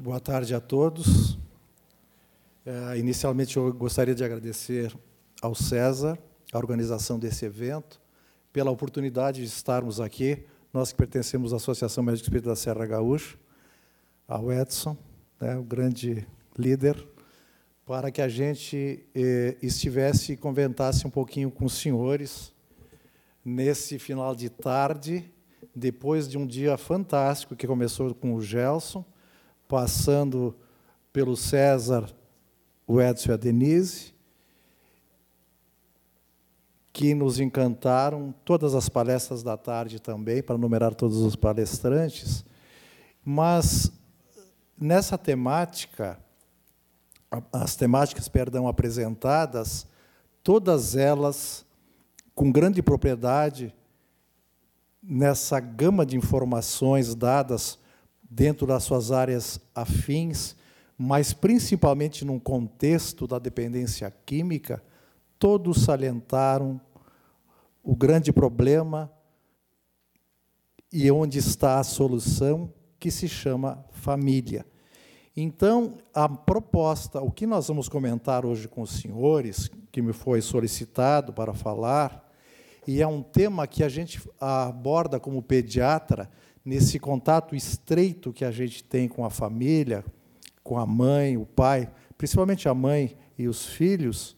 Boa tarde a todos. É, inicialmente, eu gostaria de agradecer ao César a organização desse evento, pela oportunidade de estarmos aqui, nós que pertencemos à Associação Médica Espírita da Serra Gaúcha, ao Edson, né, o grande líder, para que a gente eh, estivesse e conventasse um pouquinho com os senhores nesse final de tarde, depois de um dia fantástico que começou com o Gelson, passando pelo César, o Edson e a Denise, que nos encantaram, todas as palestras da tarde também, para numerar todos os palestrantes, mas nessa temática, as temáticas, perdão, apresentadas, todas elas com grande propriedade nessa gama de informações dadas dentro das suas áreas afins, mas principalmente num contexto da dependência química, todos salientaram o grande problema e onde está a solução, que se chama família. Então, a proposta, o que nós vamos comentar hoje com os senhores, que me foi solicitado para falar, e é um tema que a gente aborda como pediatra, nesse contato estreito que a gente tem com a família, com a mãe, o pai, principalmente a mãe e os filhos,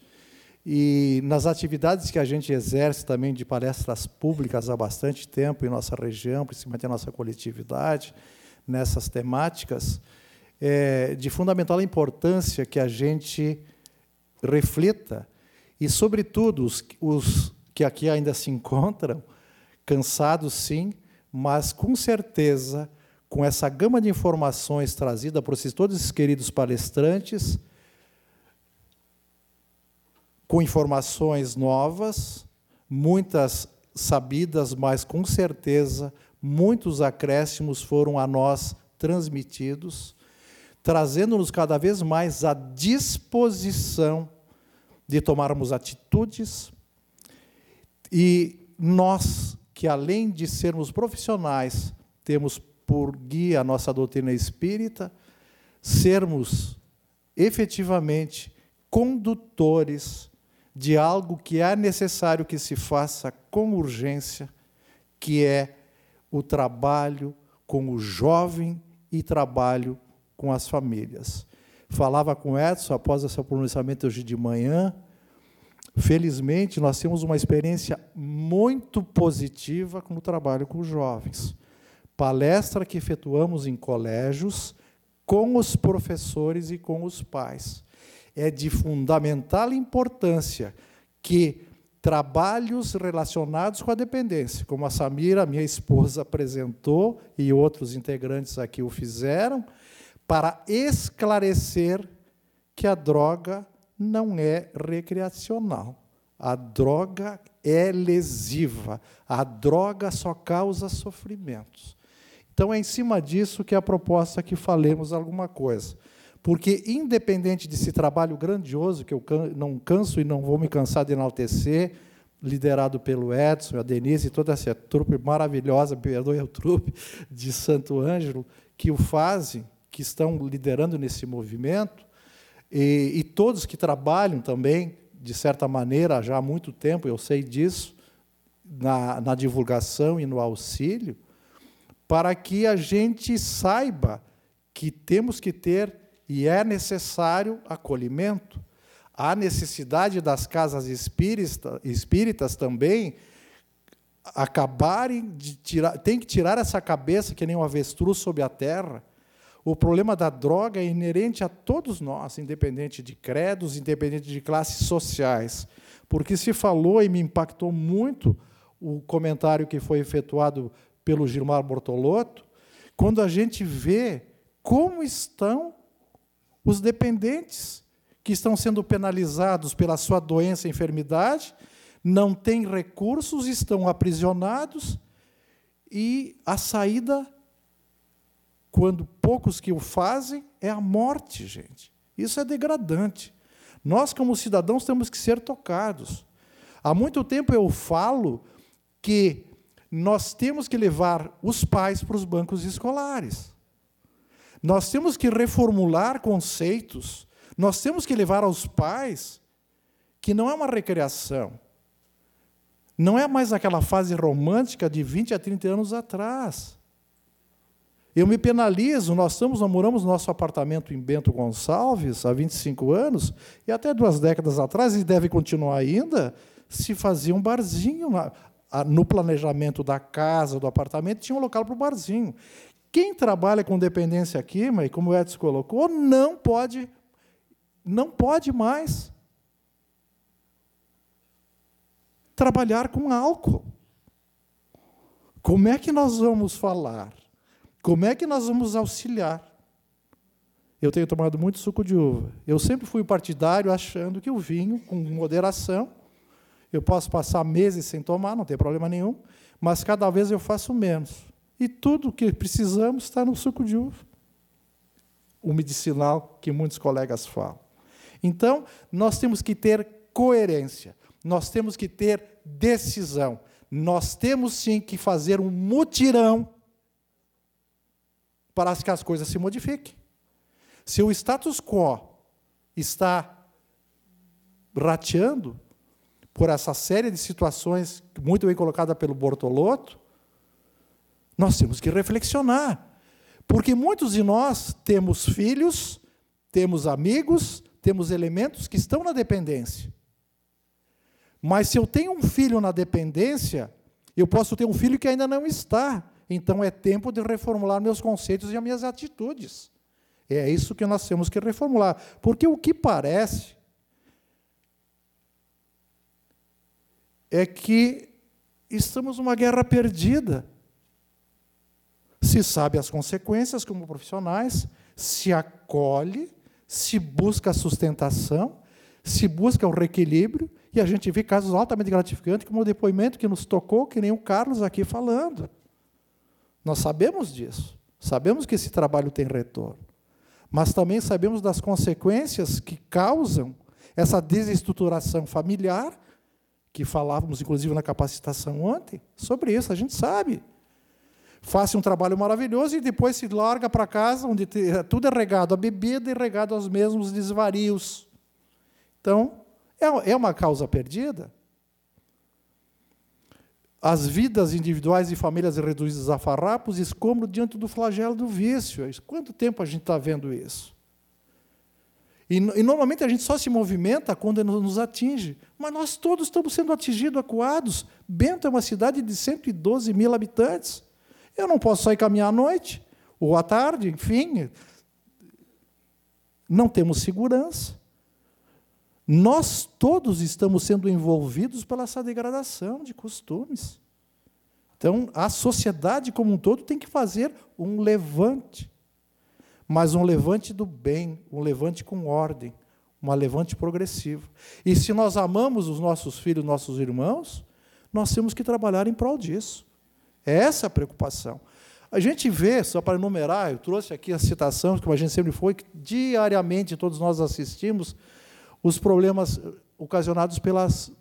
e nas atividades que a gente exerce também de palestras públicas há bastante tempo em nossa região, principalmente a nossa coletividade, nessas temáticas, é de fundamental importância que a gente reflita e, sobretudo, os, os que aqui ainda se encontram, cansados sim, mas com certeza, com essa gama de informações trazida por esses, todos esses queridos palestrantes, com informações novas, muitas sabidas, mas com certeza muitos acréscimos foram a nós transmitidos, trazendo-nos cada vez mais a disposição de tomarmos atitudes e nós que além de sermos profissionais, temos por guia a nossa doutrina espírita, sermos efetivamente condutores de algo que é necessário que se faça com urgência, que é o trabalho com o jovem e trabalho com as famílias. Falava com Edson após o seu pronunciamento hoje de manhã, Felizmente, nós temos uma experiência muito positiva com o trabalho com os jovens. Palestra que efetuamos em colégios, com os professores e com os pais. É de fundamental importância que trabalhos relacionados com a dependência, como a Samira, minha esposa, apresentou e outros integrantes aqui o fizeram, para esclarecer que a droga não é recreacional. A droga é lesiva. A droga só causa sofrimentos. Então, é em cima disso que é a proposta que falemos alguma coisa. Porque, independente desse trabalho grandioso, que eu não canso e não vou me cansar de enaltecer, liderado pelo Edson, a Denise e toda essa trupe maravilhosa, perdoe a trupe, de Santo Ângelo, que o fazem, que estão liderando nesse movimento, e, e todos que trabalham também, de certa maneira, já há muito tempo, eu sei disso, na, na divulgação e no auxílio, para que a gente saiba que temos que ter e é necessário acolhimento. Há necessidade das casas espírita, espíritas também acabarem de tirar, tem que tirar essa cabeça que nem um avestruz sobre a terra o problema da droga é inerente a todos nós, independente de credos, independente de classes sociais. Porque se falou e me impactou muito o comentário que foi efetuado pelo Gilmar Bortolotto, quando a gente vê como estão os dependentes que estão sendo penalizados pela sua doença e enfermidade, não têm recursos, estão aprisionados e a saída quando poucos que o fazem, é a morte, gente. Isso é degradante. Nós, como cidadãos, temos que ser tocados. Há muito tempo eu falo que nós temos que levar os pais para os bancos escolares. Nós temos que reformular conceitos, nós temos que levar aos pais que não é uma recreação. Não é mais aquela fase romântica de 20 a 30 anos atrás. Eu me penalizo, nós estamos, moramos no nosso apartamento em Bento Gonçalves há 25 anos, e até duas décadas atrás, e deve continuar ainda, se fazia um barzinho. No planejamento da casa, do apartamento, tinha um local para o barzinho. Quem trabalha com dependência química, e como o Edson colocou, não pode, não pode mais trabalhar com álcool. Como é que nós vamos falar como é que nós vamos auxiliar? Eu tenho tomado muito suco de uva. Eu sempre fui partidário achando que o vinho, com moderação, eu posso passar meses sem tomar, não tem problema nenhum, mas cada vez eu faço menos. E tudo o que precisamos está no suco de uva. O medicinal que muitos colegas falam. Então, nós temos que ter coerência, nós temos que ter decisão, nós temos sim que fazer um mutirão para que as coisas se modifiquem. Se o status quo está rateando por essa série de situações muito bem colocada pelo Bortolotto, nós temos que reflexionar. Porque muitos de nós temos filhos, temos amigos, temos elementos que estão na dependência. Mas se eu tenho um filho na dependência, eu posso ter um filho que ainda não está. Então é tempo de reformular meus conceitos e as minhas atitudes. É isso que nós temos que reformular. Porque o que parece é que estamos numa guerra perdida. Se sabe as consequências como profissionais, se acolhe, se busca a sustentação, se busca o reequilíbrio, e a gente vê casos altamente gratificantes, como o depoimento que nos tocou, que nem o Carlos aqui falando. Nós sabemos disso. Sabemos que esse trabalho tem retorno. Mas também sabemos das consequências que causam essa desestruturação familiar, que falávamos inclusive na capacitação ontem, sobre isso, a gente sabe. Faça um trabalho maravilhoso e depois se larga para casa, onde é tudo é regado a bebida e regado aos mesmos desvarios. Então, é, é uma causa perdida? as vidas individuais e famílias reduzidas a farrapos e escombro diante do flagelo do vício. Quanto tempo a gente está vendo isso? E, e, normalmente a gente só se movimenta quando nos atinge. Mas nós todos estamos sendo atingidos, acuados. Bento é uma cidade de 112 mil habitantes. Eu não posso sair caminhar à noite ou à tarde, enfim. Não temos segurança. Nós todos estamos sendo envolvidos pela essa degradação de costumes. Então, a sociedade como um todo tem que fazer um levante, mas um levante do bem, um levante com ordem, um levante progressivo. E se nós amamos os nossos filhos, nossos irmãos, nós temos que trabalhar em prol disso. É essa a preocupação. A gente vê, só para enumerar, eu trouxe aqui a citação, como a gente sempre foi, que diariamente todos nós assistimos, os problemas ocasionados pelas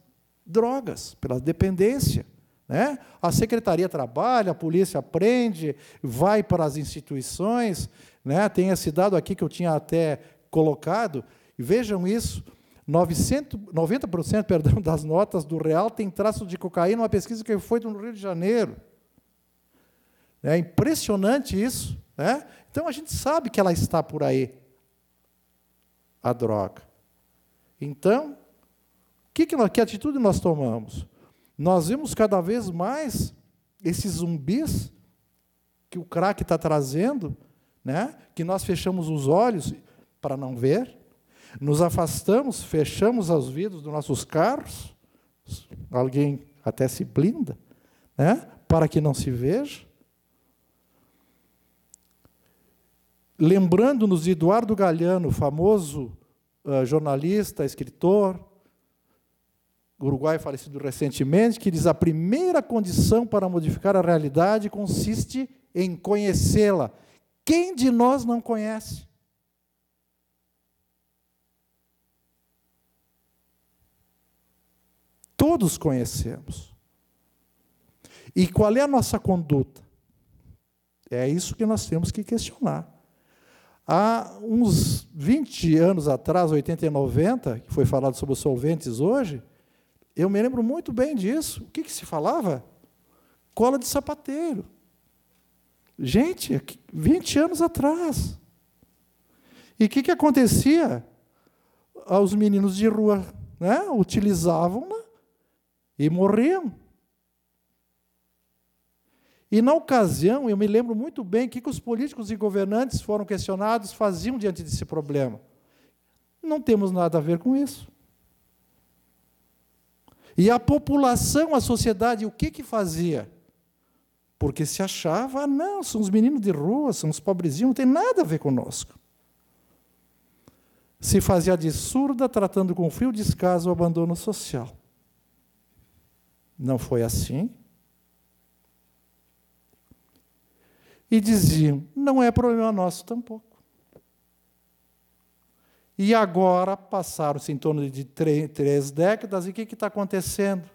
drogas, pela dependência. Né? A secretaria trabalha, a polícia prende, vai para as instituições. Né? Tem esse dado aqui que eu tinha até colocado. Vejam isso: 900, 90% perdão, das notas do Real tem traço de cocaína, uma pesquisa que foi no Rio de Janeiro. É impressionante isso. Né? Então a gente sabe que ela está por aí, a droga. Então, que, que, que atitude nós tomamos? Nós vimos cada vez mais esses zumbis que o crack está trazendo, né? que nós fechamos os olhos para não ver, nos afastamos, fechamos os vidros dos nossos carros, alguém até se blinda, né? para que não se veja. Lembrando-nos de Eduardo Galhano famoso eh, jornalista, escritor, Uruguai falecido recentemente, que diz a primeira condição para modificar a realidade consiste em conhecê-la. Quem de nós não conhece? Todos conhecemos. E qual é a nossa conduta? É isso que nós temos que questionar. Há uns 20 anos atrás, 80 e 90, que foi falado sobre os solventes hoje, eu me lembro muito bem disso. O que, que se falava? Cola de sapateiro. Gente, 20 anos atrás. E o que, que acontecia? Os meninos de rua né, utilizavam e morriam. E na ocasião, eu me lembro muito bem que, que os políticos e governantes foram questionados faziam diante desse problema. Não temos nada a ver com isso. E a população, a sociedade, o que que fazia? Porque se achava, ah, não, são os meninos de rua, são os pobrezinhos, não tem nada a ver conosco. Se fazia de surda, tratando com frio descaso o abandono social. Não foi assim. e diziam: não é problema nosso tampouco. E agora passaram-se em torno de três, décadas, e o que está acontecendo?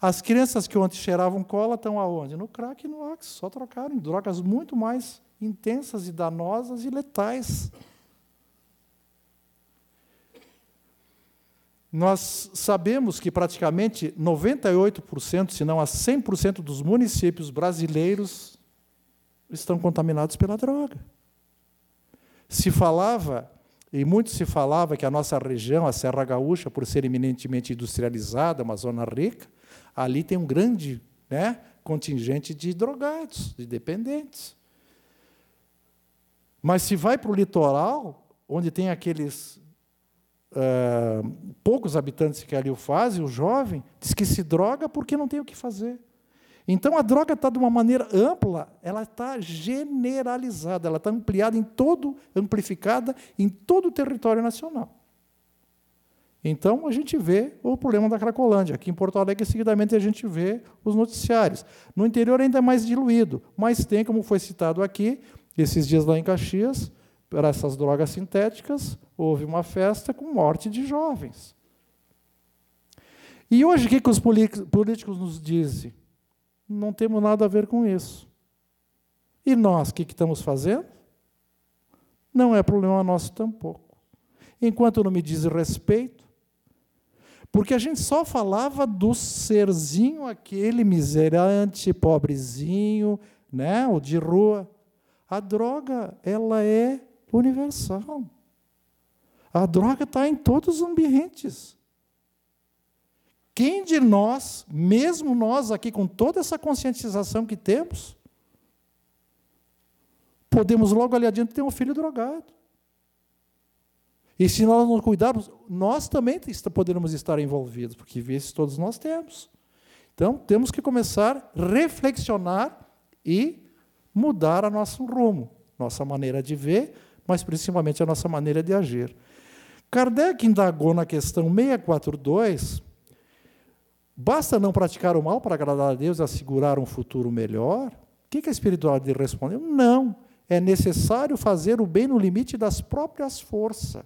As crianças que ontem cheiravam cola estão aonde? No crack e no ox, só trocaram em drogas muito mais intensas e danosas e letais. Nós sabemos que praticamente 98%, se não a 100% dos municípios brasileiros estão contaminados pela droga. Se falava, e muito se falava, que a nossa região, a Serra Gaúcha, por ser eminentemente industrializada, uma zona rica, ali tem um grande né, contingente de drogados, de dependentes. Mas se vai para o litoral, onde tem aqueles uh, poucos habitantes que ali o fazem, o jovem diz que se droga porque não tem o que fazer. Então a droga está de uma maneira ampla, ela está generalizada, ela está ampliada em todo, amplificada em todo o território nacional. Então a gente vê o problema da Cracolândia. Aqui em Porto Alegre, seguidamente, a gente vê os noticiários. No interior ainda é mais diluído, mas tem, como foi citado aqui, esses dias lá em Caxias, para essas drogas sintéticas, houve uma festa com morte de jovens. E hoje o que, que os políticos nos dizem? não temos nada a ver com isso. E nós, o que, estamos fazendo? Não é problema nosso tampouco. Enquanto não me diz respeito, porque a gente só falava do serzinho aquele miserante, pobrezinho, né, o de rua. A droga, ela é universal. A droga está em todos os ambientes. Quem de nós, mesmo nós aqui com toda essa conscientização que temos, podemos logo ali adiante ter um filho drogado? E se nós não cuidarmos, nós também poderemos estar envolvidos, porque vícios todos nós temos. Então, temos que começar a reflexionar e mudar o nosso rumo, nossa maneira de ver, mas principalmente a nossa maneira de agir. Kardec indagou na questão 642 Basta não praticar o mal para agradar a Deus e assegurar um futuro melhor? O que a espiritualidade respondeu? Não. É necessário fazer o bem no limite das próprias forças.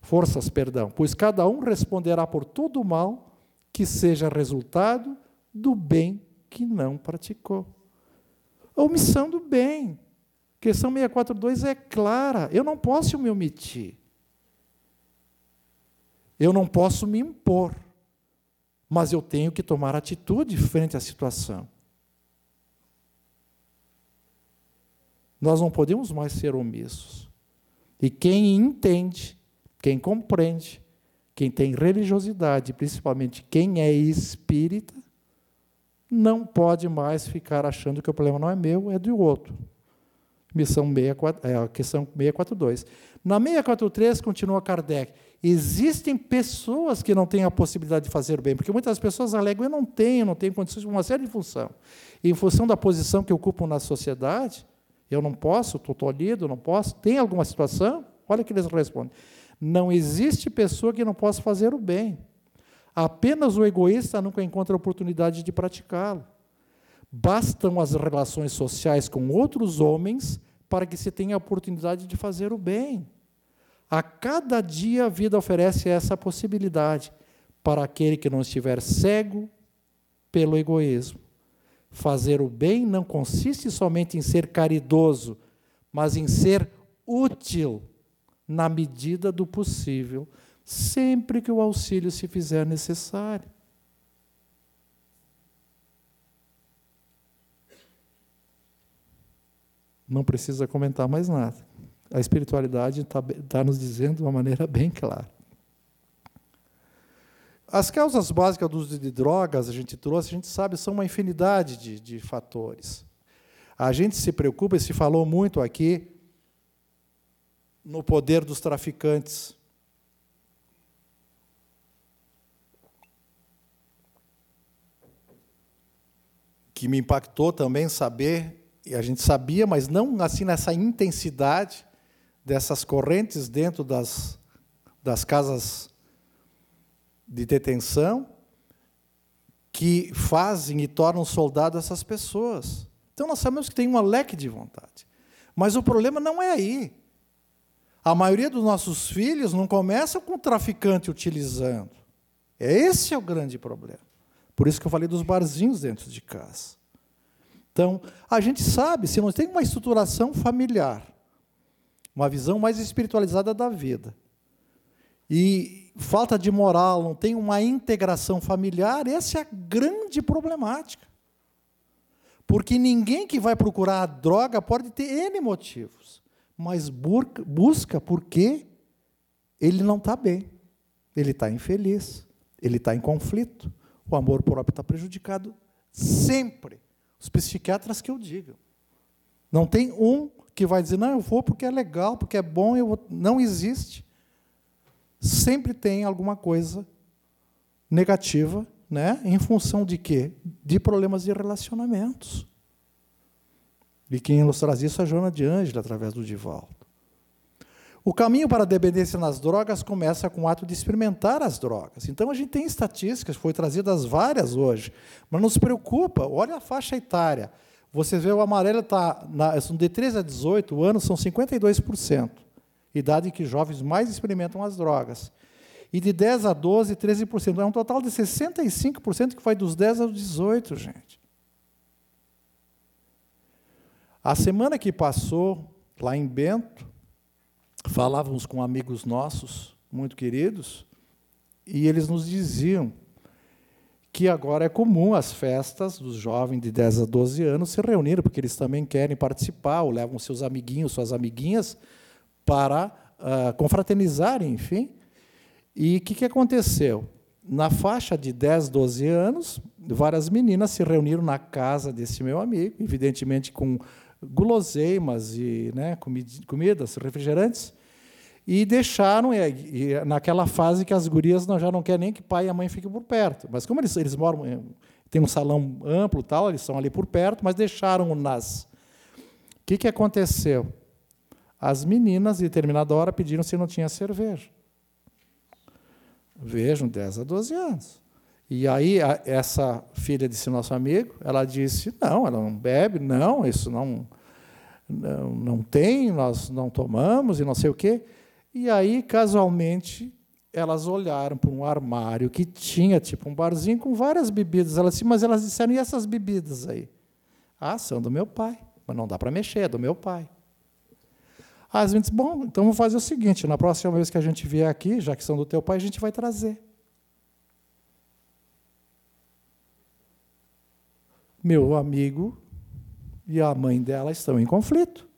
Forças, perdão, pois cada um responderá por todo o mal que seja resultado do bem que não praticou. A omissão do bem. Questão 642 é clara. Eu não posso me omitir. Eu não posso me impor mas eu tenho que tomar atitude frente à situação. Nós não podemos mais ser omissos. E quem entende, quem compreende, quem tem religiosidade, principalmente quem é espírita, não pode mais ficar achando que o problema não é meu, é do outro. Missão 64, é, questão 642. Na 643 continua Kardec. Existem pessoas que não têm a possibilidade de fazer o bem, porque muitas pessoas alegam: eu não tenho, não tenho condições, uma série de função. E em função da posição que ocupam na sociedade, eu não posso, estou tolhido, não posso, tem alguma situação? Olha o que eles respondem. Não existe pessoa que não possa fazer o bem. Apenas o egoísta nunca encontra oportunidade de praticá-lo. Bastam as relações sociais com outros homens para que se tenha a oportunidade de fazer o bem. A cada dia a vida oferece essa possibilidade para aquele que não estiver cego pelo egoísmo. Fazer o bem não consiste somente em ser caridoso, mas em ser útil na medida do possível, sempre que o auxílio se fizer necessário. Não precisa comentar mais nada. A espiritualidade está tá nos dizendo de uma maneira bem clara. As causas básicas do uso de drogas, a gente trouxe, a gente sabe, são uma infinidade de, de fatores. A gente se preocupa, e se falou muito aqui, no poder dos traficantes. Que me impactou também saber, e a gente sabia, mas não assim nessa intensidade dessas correntes dentro das, das casas de detenção que fazem e tornam soldado essas pessoas. Então nós sabemos que tem um leque de vontade. Mas o problema não é aí. A maioria dos nossos filhos não começa com o traficante utilizando. É esse é o grande problema. Por isso que eu falei dos barzinhos dentro de casa. Então, a gente sabe, se não tem uma estruturação familiar, uma visão mais espiritualizada da vida. E falta de moral, não tem uma integração familiar, essa é a grande problemática. Porque ninguém que vai procurar a droga pode ter N motivos, mas busca porque ele não está bem, ele está infeliz, ele está em conflito, o amor próprio está prejudicado sempre. Os psiquiatras que eu digo. Não tem um que vai dizer, não, eu vou porque é legal, porque é bom, eu vou. não existe. Sempre tem alguma coisa negativa, né? em função de quê? De problemas de relacionamentos. E quem nos isso é Joana de Ângela, através do Divaldo. O caminho para a dependência nas drogas começa com o ato de experimentar as drogas. Então a gente tem estatísticas, foi trazidas várias hoje, mas nos preocupa, olha a faixa etária. Você vê o amarelo está de 13 a 18 anos são 52%, idade em que jovens mais experimentam as drogas. E de 10 a 12, 13%. É um total de 65% que vai dos 10 aos 18, gente. A semana que passou, lá em Bento, falávamos com amigos nossos, muito queridos, e eles nos diziam que agora é comum as festas dos jovens de 10 a 12 anos se reunirem, porque eles também querem participar, ou levam seus amiguinhos, suas amiguinhas, para uh, ah, confraternizar, enfim. E o que, que aconteceu? Na faixa de 10, 12 anos, várias meninas se reuniram na casa desse meu amigo, evidentemente com guloseimas e né, comidas, refrigerantes, e deixaram, e, e, naquela fase que as gurias não, já não querem nem que pai e a mãe fiquem por perto. Mas como eles, eles moram, eh, tem um salão amplo tal, eles são ali por perto, mas deixaram o NAS. O que, que aconteceu? As meninas, em determinada hora, pediram se não tinha cerveja. Vejam, 10 a 12 anos. E aí, a, essa filha desse nosso amigo, ela disse, não, ela não bebe, não, isso não não, não tem, nós não tomamos e não sei o quê. E aí, casualmente, elas olharam para um armário que tinha tipo um barzinho com várias bebidas. Elas mas elas disseram: "E essas bebidas aí?" "Ah, são do meu pai, mas não dá para mexer, é do meu pai." Aí a gente disse, bom, então vamos fazer o seguinte, na próxima vez que a gente vier aqui, já que são do teu pai, a gente vai trazer. Meu amigo e a mãe dela estão em conflito.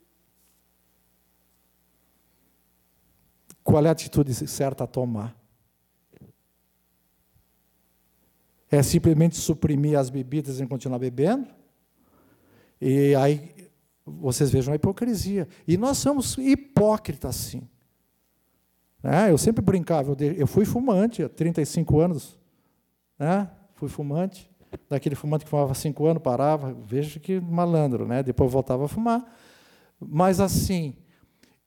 Qual é a atitude certa a tomar? É simplesmente suprimir as bebidas e continuar bebendo? E aí vocês vejam a hipocrisia. E nós somos hipócritas, sim. É, eu sempre brincava, eu, fui fumante há 35 anos. Né? Fui fumante, daquele fumante que fumava 5 anos, parava, veja que malandro, né? depois voltava a fumar. Mas assim,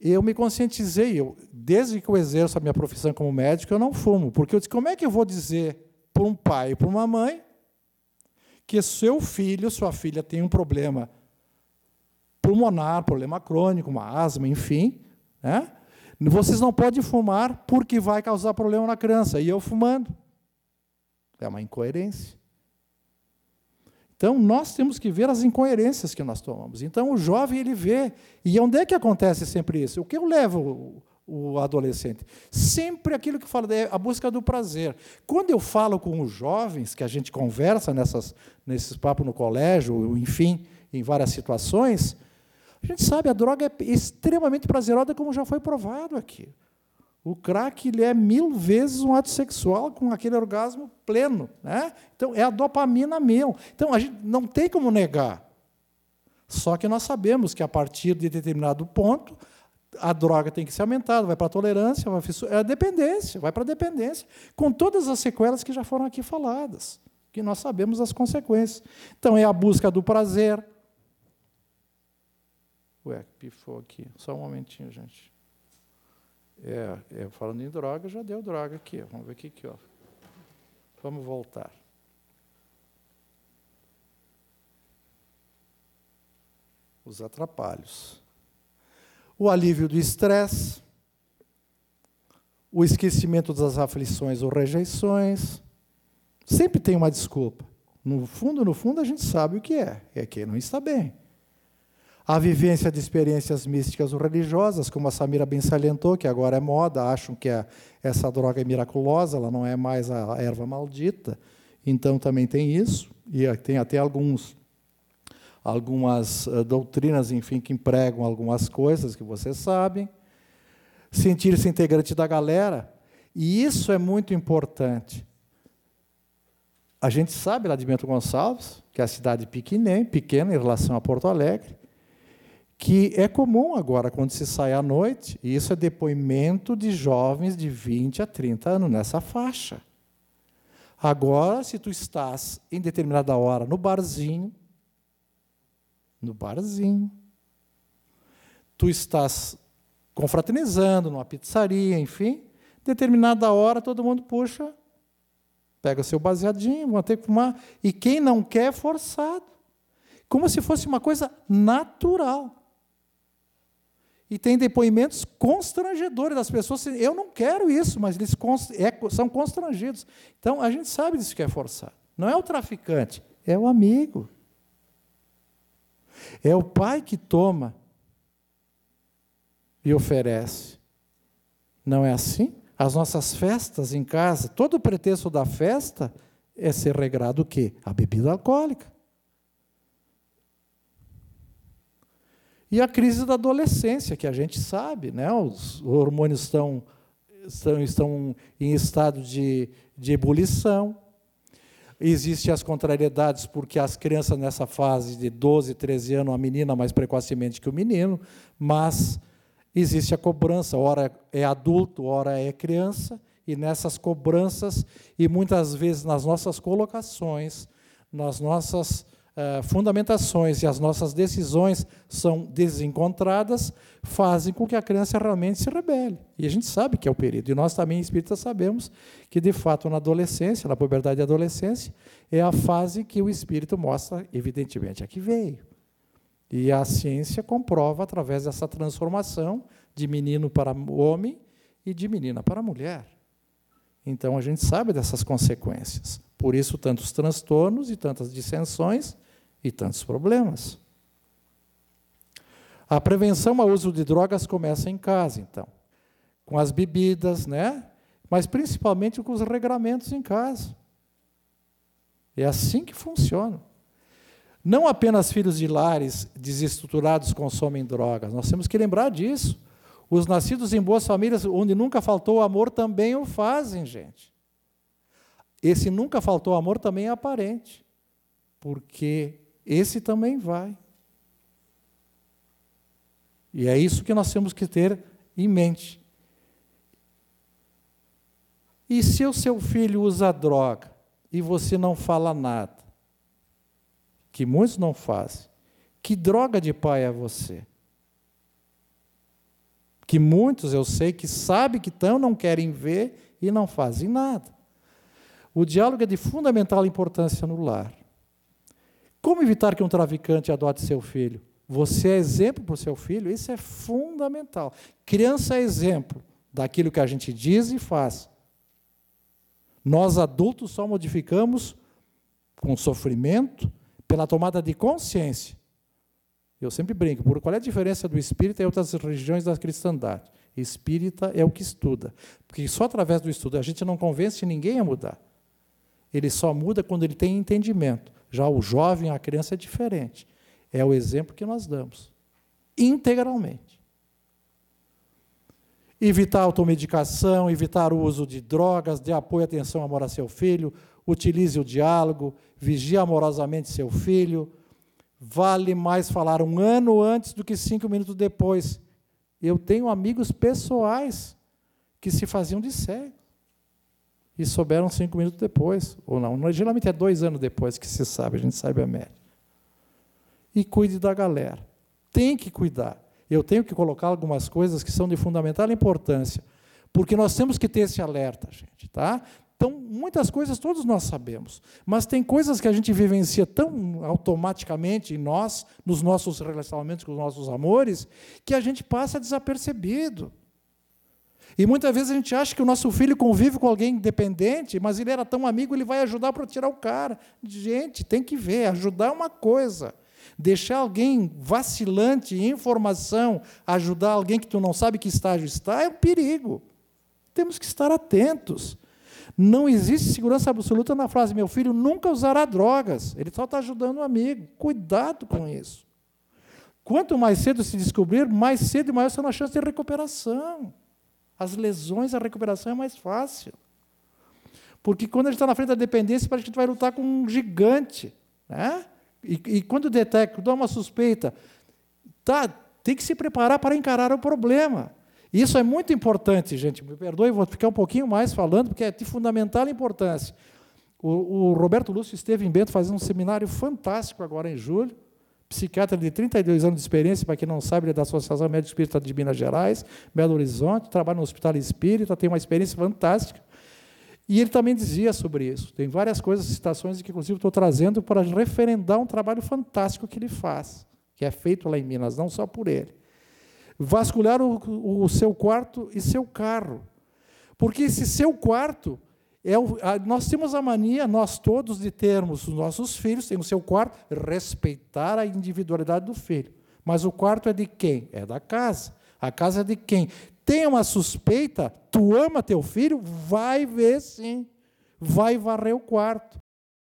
eu me conscientizei, eu, desde que eu exerço a minha profissão como médico, eu não fumo, porque eu disse, como é que eu vou dizer para um pai e para uma mãe que seu filho, sua filha tem um problema pulmonar, problema crônico, uma asma, enfim, né? Vocês não podem fumar porque vai causar problema na criança. E eu fumando. É uma incoerência. Então, nós temos que ver as incoerências que nós tomamos. Então, o jovem, ele vê. E onde é que acontece sempre isso? O que eu levo o, adolescente? Sempre aquilo que eu falo, é a busca do prazer. Quando eu falo com os jovens, que a gente conversa nessas, nesses papos no colégio, enfim, em várias situações, a gente sabe, a droga é extremamente prazerosa, como já foi provado aqui. O crack ele é mil vezes um ato sexual com aquele orgasmo pleno, né? Então é a dopamina mil. Então a gente não tem como negar. Só que nós sabemos que a partir de determinado ponto a droga tem que ser aumentada, vai para a tolerância, vai para é a dependência, vai para a dependência, com todas as sequelas que já foram aqui faladas, que nós sabemos as consequências. Então é a busca do prazer. Ué, pifou aqui. Só um momentinho, gente. É, é, falando em droga, já deu droga aqui. Vamos ver o que ó. Vamos voltar. Os atrapalhos. O alívio do estresse, o esquecimento das aflições ou rejeições. Sempre tem uma desculpa. No fundo, no fundo, a gente sabe o que é. É que não está bem. A vivência de experiências místicas ou religiosas, como a Samira bem salientou, que agora é moda, acham que a, é essa droga é miraculosa, ela não é mais a erva maldita. Então também tem isso, e é, tem até alguns algumas eh, doutrinas, enfim, que empregam algumas coisas que vocês sabem. Sentir-se integrante da galera, e isso é muito importante. A gente sabe lá de Bento Gonçalves, que é a cidade pequena, pequena em relação a Porto Alegre, que é comum agora quando se sai à noite, e isso é depoimento de jovens de 20 a 30 anos nessa faixa. Agora, se tu estás em determinada hora no barzinho, no barzinho, tu estás confraternizando numa pizzaria, enfim, determinada hora todo mundo puxa, pega seu baseadinho, vão ter que fumar, e quem não quer é forçado, como se fosse uma coisa natural. E tem depoimentos constrangedores das pessoas. Assim, eu não quero isso, mas eles é, são constrangidos. Então, a gente sabe disso que é forçado. Não é o traficante, é o amigo. É o pai que toma e oferece. Não é assim? As nossas festas em casa, todo o pretexto da festa é ser regrado o quê? A bebida alcoólica. E a crise da adolescência, que a gente sabe, né? os hormônios estão, estão, estão em estado de, de ebulição. Existem as contrariedades, porque as crianças nessa fase de 12, 13 anos, a menina mais precocemente que o menino, mas existe a cobrança, ora é adulto, ora é criança, e nessas cobranças, e muitas vezes nas nossas colocações, nas nossas eh, fundamentações e as nossas decisões são desencontradas, fazem com que a criança realmente se rebele. E a gente sabe que é o período. E nós também, espíritas, sabemos que, de fato, na adolescência, na puberdade e adolescência, é a fase que o espírito mostra, evidentemente, a que veio. E a ciência comprova através dessa transformação de menino para homem e de menina para mulher. Então a gente sabe dessas consequências. Por isso, tantos transtornos e tantas dissensões e tantos problemas. A prevenção ao uso de drogas começa em casa, então, com as bebidas, né? Mas principalmente com os regramentos em casa. É assim que funciona. Não apenas filhos de lares desestruturados consomem drogas, nós temos que lembrar disso. Os nascidos em boas famílias, onde nunca faltou amor, também o fazem, gente. Esse nunca faltou amor também é aparente, porque esse também vai. E é isso que nós temos que ter em mente. E se o seu filho usa droga e você não fala nada, que muitos não fazem, que droga de pai é você? Que muitos eu sei que sabem que estão, não querem ver e não fazem nada. O diálogo é de fundamental importância no lar. Como evitar que um traficante adote seu filho? Você é exemplo para o seu filho? Isso é fundamental. Criança é exemplo daquilo que a gente diz e faz. Nós adultos só modificamos com sofrimento pela tomada de consciência. Eu sempre brinco, por qual é a diferença do espírita e outras religiões da cristandade? Espírita é o que estuda, porque só através do estudo a gente não convence ninguém a mudar. Ele só muda quando ele tem entendimento. Já o jovem, a criança é diferente. É o exemplo que nós damos. Integralmente. Evitar automedicação, evitar o uso de drogas, dê apoio e atenção amor a seu filho, utilize o diálogo, vigie amorosamente seu filho. Vale mais falar um ano antes do que cinco minutos depois. Eu tenho amigos pessoais que se faziam de cego e souberam cinco minutos depois, ou não. Geralmente é dois anos depois que se sabe, a gente sabe a média. E cuide da galera. Tem que cuidar. Eu tenho que colocar algumas coisas que são de fundamental importância, porque nós temos que ter esse alerta, gente, tá? Então, muitas coisas todos nós sabemos, mas tem coisas que a gente vivencia tão automaticamente em nós, nos nossos relacionamentos com os nossos amores, que a gente passa desapercebido. E muitas vezes a gente acha que o nosso filho convive com alguém independente, mas ele era tão amigo, ele vai ajudar para tirar o cara. Gente, tem que ver, ajudar é uma coisa. Deixar alguém vacilante em informação, ajudar alguém que tu não sabe que estágio está, é um perigo. Temos que estar atentos. Não existe segurança absoluta na frase: meu filho nunca usará drogas, ele só está ajudando um amigo. Cuidado com isso. Quanto mais cedo se descobrir, mais cedo e maior será a chance de recuperação. As lesões, a recuperação é mais fácil. Porque quando a gente está na frente da dependência, parece que a gente vai lutar com um gigante. Né? E, e quando detecta, dá uma suspeita, tá, tem que se preparar para encarar o problema. Isso é muito importante, gente. Me perdoe, vou ficar um pouquinho mais falando, porque é de fundamental importância. O, o Roberto Lúcio esteve em Bento fazendo um seminário fantástico agora em julho psiquiatra de 32 anos de experiência, para quem não sabe, ele é da Associação Médica Espírita de Minas Gerais, Belo Horizonte, trabalha no Hospital Espírita, tem uma experiência fantástica. E ele também dizia sobre isso. Tem várias coisas, citações que, inclusive, estou trazendo para referendar um trabalho fantástico que ele faz, que é feito lá em Minas, não só por ele. Vasculhar o, o seu quarto e seu carro. Porque esse seu quarto é o, a, nós temos a mania, nós todos, de termos os nossos filhos, tem o seu quarto, respeitar a individualidade do filho. Mas o quarto é de quem? É da casa. A casa é de quem? Tem uma suspeita, tu ama teu filho, vai ver sim. Vai varrer o quarto.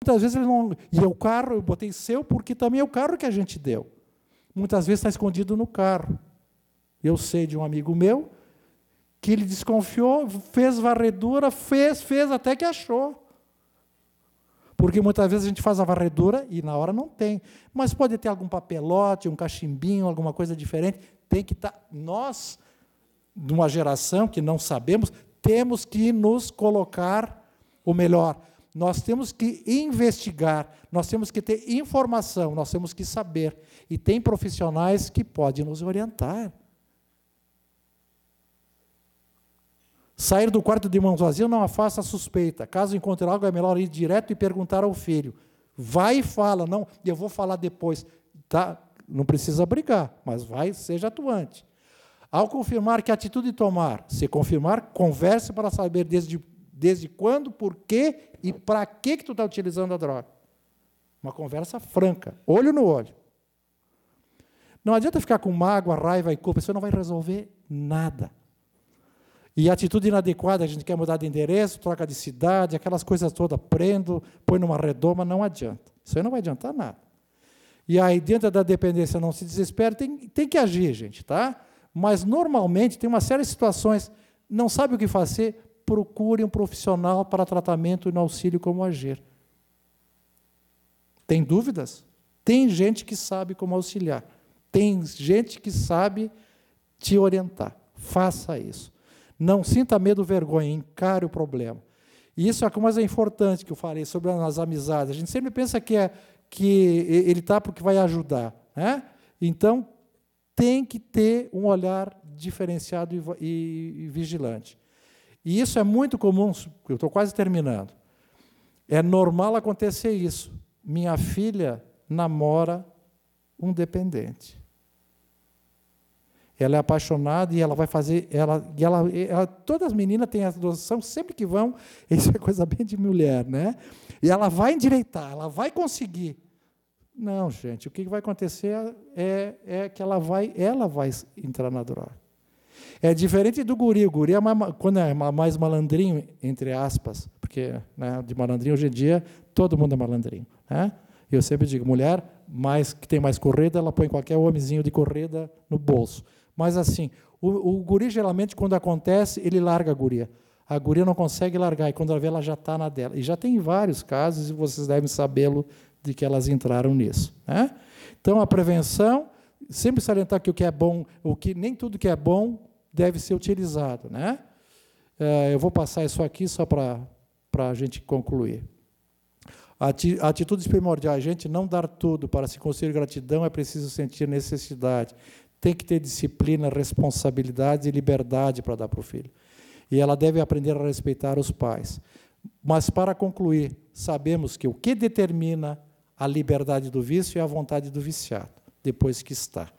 Muitas vezes ele não. E é o carro, eu botei seu, porque também é o carro que a gente deu. Muitas vezes está escondido no carro. Eu sei de um amigo meu que ele desconfiou, fez varredura, fez, fez, até que achou. Porque muitas vezes a gente faz a varredura e na hora não tem. Mas pode ter algum papelote, um cachimbinho, alguma coisa diferente. Tem que estar. Tá, nós, de uma geração que não sabemos, temos que nos colocar o melhor. Nós temos que investigar, nós temos que ter informação, nós temos que saber. E tem profissionais que podem nos orientar. Sair do quarto de mãos vazias não afasta a suspeita. Caso encontre algo, é melhor ir direto e perguntar ao filho. Vai e fala, não, eu vou falar depois. Tá? Não precisa brigar, mas vai, seja atuante. Ao confirmar que atitude tomar, se confirmar, converse para saber desde, desde quando, por quê e para que, que tu está utilizando a droga. Uma conversa franca, olho no olho. Não adianta ficar com mágoa, raiva e culpa, isso não vai resolver nada. E atitude inadequada, a gente quer mudar de endereço, troca de cidade, aquelas coisas todas, prendo, põe numa redoma, não adianta. Isso aí não vai adiantar nada. E aí, dentro da dependência, não se desespera, tem, tem que agir, gente, tá? Mas, normalmente, tem uma série de situações, não sabe o que fazer, procure um profissional para tratamento e no auxílio como agir. Tem dúvidas? Tem gente que sabe como auxiliar. Tem gente que sabe te orientar. Faça isso. Não sinta medo vergonha, encare o problema. E isso é uma coisa é importante que eu falei sobre as amizades. A gente sempre pensa que, é, que ele está porque vai ajudar. Né? Então, tem que ter um olhar diferenciado e, e, e vigilante. E isso é muito comum, eu estou quase terminando. É normal acontecer isso. Minha filha namora um dependente. Ela é apaixonada e ela vai fazer. Ela, e ela, ela, todas as meninas têm a noção, sempre que vão, isso é coisa bem de mulher, né? E ela vai endireitar, ela vai conseguir. Não, gente, o que vai acontecer é, é que ela vai, ela vai entrar na droga. É diferente do guri. O guri é mais, quando é mais malandrinho, entre aspas, porque né, de malandrinho hoje em dia todo mundo é malandrinho. Né? Eu sempre digo, mulher mais que tem mais corrida, ela põe qualquer homenzinho de corrida no bolso. Mas assim, o, o guri geralmente quando acontece, ele larga a guria. A guria não consegue largar, e quando ela vê, ela já está na dela. E já tem vários casos, e vocês devem sabê-lo, de que elas entraram nisso. Né? Então, a prevenção, sempre salientar que o que é bom, o que nem tudo que é bom deve ser utilizado. Né? Eh, eu vou passar isso aqui só para a gente concluir. Atitudes primordiais. Gente, não dar tudo para se conseguir gratidão é preciso sentir necessidade tem que ter disciplina, responsabilidade e liberdade para dar para o filho. E ela deve aprender a respeitar os pais. Mas, para concluir, sabemos que o que determina a liberdade do vício é a vontade do viciado, depois que está.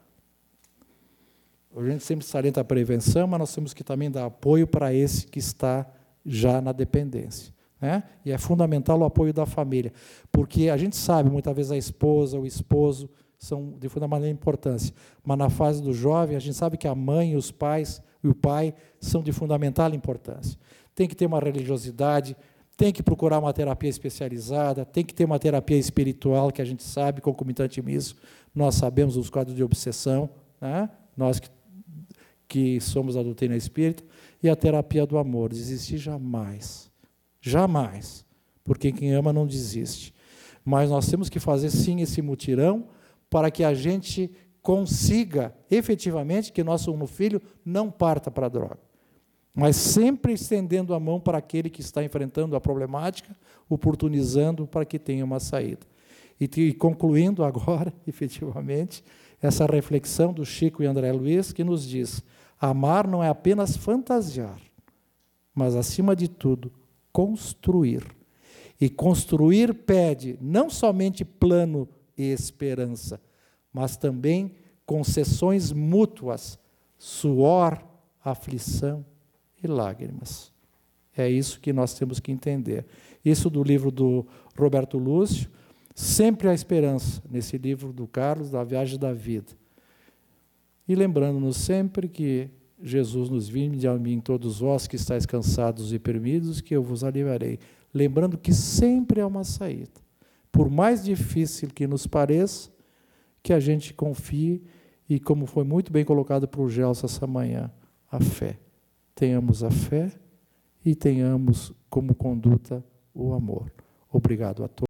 A gente sempre salienta a prevenção, mas nós temos que também dar apoio para esse que está já na dependência. Né? E é fundamental o apoio da família, porque a gente sabe, muitas vezes, a esposa, o esposo são de fundamental importância. Mas na fase do jovem, a gente sabe que a mãe e os pais e o pai são de fundamental importância. Tem que ter uma religiosidade, tem que procurar uma terapia especializada, tem que ter uma terapia espiritual, que a gente sabe, concomitante isso, nós sabemos os quadros de obsessão, né? nós que, que somos a doutrina espírita, e a terapia do amor. Desistir jamais. Jamais. Porque quem ama não desiste. Mas nós temos que fazer sim esse mutirão para que a gente consiga efetivamente que nosso no filho não parta para a droga. Mas sempre estendendo a mão para aquele que está enfrentando a problemática, oportunizando para que tenha uma saída. E, e concluindo agora, efetivamente, essa reflexão do Chico e André Luiz, que nos diz: amar não é apenas fantasiar, mas, acima de tudo, construir. E construir pede não somente plano e esperança, mas também concessões mútuas, suor, aflição e lágrimas. É isso que nós temos que entender. Isso do livro do Roberto Lúcio, sempre a esperança, nesse livro do Carlos, da Viagem da Vida. E lembrando-nos sempre que Jesus nos vinde a mim, todos vós que estáis cansados e permidos, que eu vos aliviarei. Lembrando que sempre há uma saída por mais difícil que nos pareça, que a gente confie e, como foi muito bem colocado por o essa manhã, a fé. Tenhamos a fé e tenhamos como conduta o amor. Obrigado a todos.